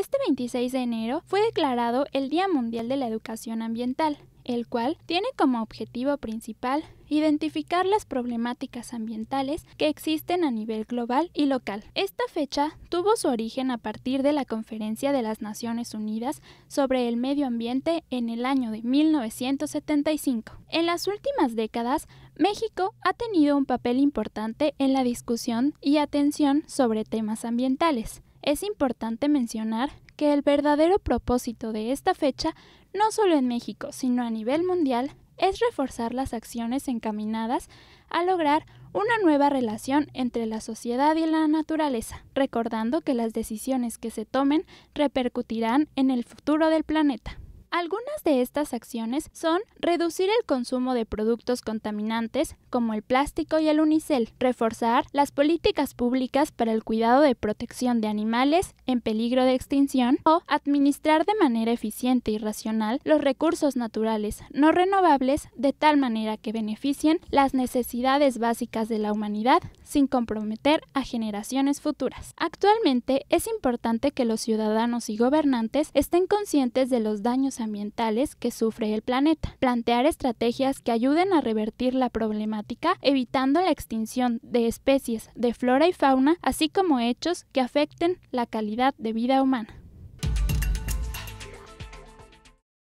Este 26 de enero fue declarado el Día Mundial de la Educación Ambiental, el cual tiene como objetivo principal identificar las problemáticas ambientales que existen a nivel global y local. Esta fecha tuvo su origen a partir de la Conferencia de las Naciones Unidas sobre el Medio Ambiente en el año de 1975. En las últimas décadas, México ha tenido un papel importante en la discusión y atención sobre temas ambientales, es importante mencionar que el verdadero propósito de esta fecha, no solo en México, sino a nivel mundial, es reforzar las acciones encaminadas a lograr una nueva relación entre la sociedad y la naturaleza, recordando que las decisiones que se tomen repercutirán en el futuro del planeta. Algunas de estas acciones son reducir el consumo de productos contaminantes como el plástico y el unicel, reforzar las políticas públicas para el cuidado de protección de animales en peligro de extinción o administrar de manera eficiente y racional los recursos naturales no renovables de tal manera que beneficien las necesidades básicas de la humanidad sin comprometer a generaciones futuras. Actualmente es importante que los ciudadanos y gobernantes estén conscientes de los daños ambientales que sufre el planeta, plantear estrategias que ayuden a revertir la problemática evitando la extinción de especies de flora y fauna, así como hechos que afecten la calidad de vida humana.